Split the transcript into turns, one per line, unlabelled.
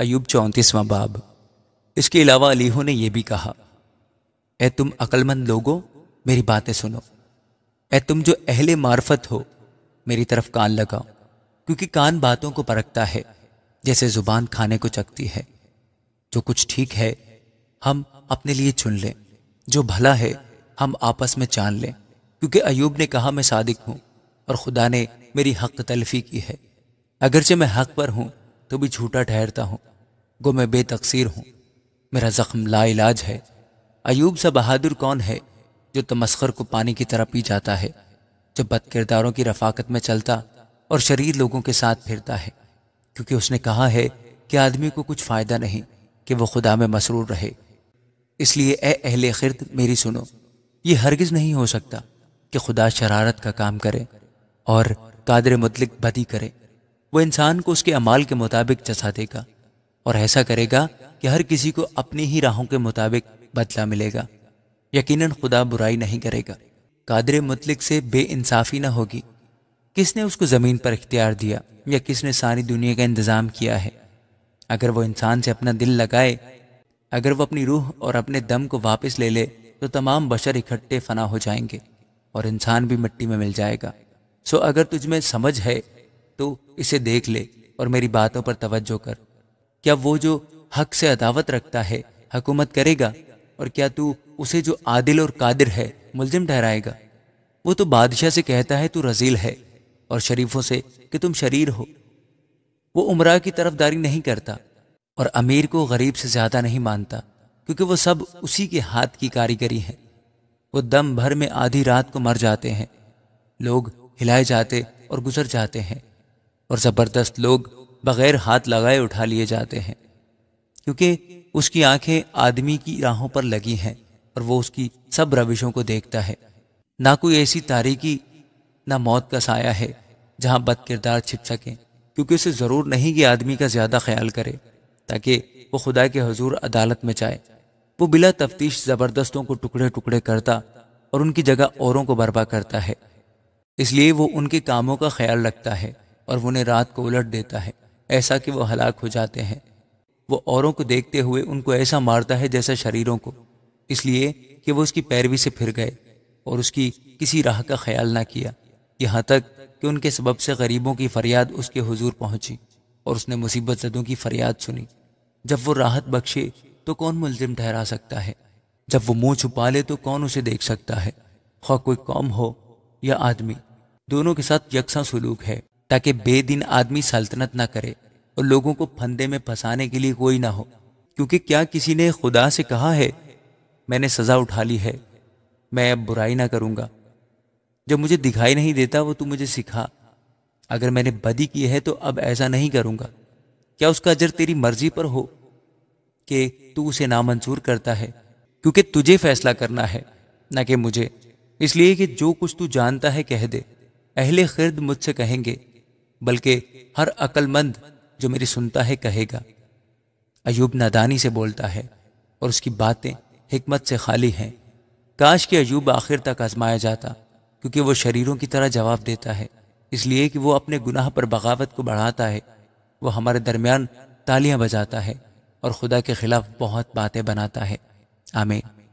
अयुब चौंतीसवां बाब इसके अलावा अलीहो ने यह भी कहा ए तुम अक्लमंद लोगो मेरी बातें सुनो ए तुम जो अहले मार्फत हो मेरी तरफ कान लगाओ क्योंकि कान बातों को परखता है जैसे जुबान खाने को चखती है जो कुछ ठीक है हम अपने लिए चुन लें जो भला है हम आपस में जान लें क्योंकि अयूब ने कहा मैं सादिक हूं और खुदा ने मेरी हक तलफी की है अगरचे मैं हक पर हूं तो भी झूठा ठहरता हूँ गो मैं बेतकसीर हूँ मेरा ज़ख्म लाइलाज है अयूब सा बहादुर कौन है जो तमस्कर को पानी की तरह पी जाता है जो बद किरदारों की रफाकत में चलता और शरीर लोगों के साथ फिरता है क्योंकि उसने कहा है कि आदमी को कुछ फ़ायदा नहीं कि वो खुदा में मसरूर रहे इसलिए ए अहले खिरद मेरी सुनो ये हरगिज़ नहीं हो सकता कि खुदा शरारत का काम करे और कादर मुतलक बदी करे वो इंसान को उसके अमाल के मुताबिक चसा देगा और ऐसा करेगा कि हर किसी को अपनी ही राहों के मुताबिक बदला मिलेगा यकीनन खुदा बुराई नहीं करेगा कादर मुतलिक से बेइंसाफ़ी ना होगी किसने उसको ज़मीन पर इख्तियार दिया या किसने सारी दुनिया का इंतज़ाम किया है अगर वो इंसान से अपना दिल लगाए अगर वो अपनी रूह और अपने दम को वापस ले ले तो तमाम बशर इकट्ठे फना हो जाएंगे और इंसान भी मिट्टी में मिल जाएगा सो अगर तुझमें समझ है तू इसे देख ले और मेरी बातों पर तवज्जो कर क्या वो जो हक से अदावत रखता है हकूमत करेगा और क्या तू उसे जो आदिल और कादिर है मुलजिम ठहराएगा वो तो बादशाह से कहता है तू रजील है और शरीफों से कि तुम शरीर हो वो उमरा की तरफदारी नहीं करता और अमीर को गरीब से ज़्यादा नहीं मानता क्योंकि वो सब उसी के हाथ की कारीगरी है वो दम भर में आधी रात को मर जाते हैं लोग हिलाए जाते और गुजर जाते हैं और ज़बरदस्त लोग बगैर हाथ लगाए उठा लिए जाते हैं क्योंकि उसकी आंखें आदमी की राहों पर लगी हैं और वो उसकी सब रविशों को देखता है ना कोई ऐसी तारीकी ना मौत का साया है जहाँ बद किरदार छिप सकें क्योंकि उसे ज़रूर नहीं कि आदमी का ज़्यादा ख्याल करे ताकि वो खुदा के हजूर अदालत में जाए वो बिला तफ्तीश ज़बरदस्तों को टुकड़े टुकड़े करता और उनकी जगह औरों को बर्बा करता है इसलिए वो उनके कामों का ख्याल रखता है और उन्हें रात को उलट देता है ऐसा कि वो हलाक हो जाते हैं वो औरों को देखते हुए उनको ऐसा मारता है जैसा शरीरों को इसलिए कि वो उसकी पैरवी से फिर गए और उसकी किसी राह का ख्याल ना किया यहाँ तक कि उनके सबब से गरीबों की फरियाद उसके हुजूर पहुंची और उसने मुसीबत जदों की फरियाद सुनी जब वो राहत बख्शे तो कौन मुलजिम ठहरा सकता है जब वो मुंह छुपा ले तो कौन उसे देख सकता है खा कोई कौम हो या आदमी दोनों के साथ यकसा सलूक है ताकि बेदिन आदमी सल्तनत ना करे और लोगों को फंदे में फंसाने के लिए कोई ना हो क्योंकि क्या किसी ने खुदा से कहा है मैंने सज़ा उठा ली है मैं अब बुराई ना करूँगा जब मुझे दिखाई नहीं देता वो तू मुझे सिखा अगर मैंने बदी की है तो अब ऐसा नहीं करूंगा क्या उसका अजर तेरी मर्जी पर हो कि तू उसे नामंजूर करता है क्योंकि तुझे फैसला करना है ना कि मुझे इसलिए कि जो कुछ तू जानता है कह दे अहले खिर्द मुझसे कहेंगे बल्कि हर अक्लमंद जो मेरी सुनता है कहेगा अयूब नादानी से बोलता है और उसकी बातें हमत से खाली हैं काश के अयूब आखिर तक आजमाया जाता क्योंकि वो शरीरों की तरह जवाब देता है इसलिए कि वो अपने गुनाह पर बगावत को बढ़ाता है वो हमारे दरमियान तालियां बजाता है और खुदा के खिलाफ बहुत बातें बनाता है आमिर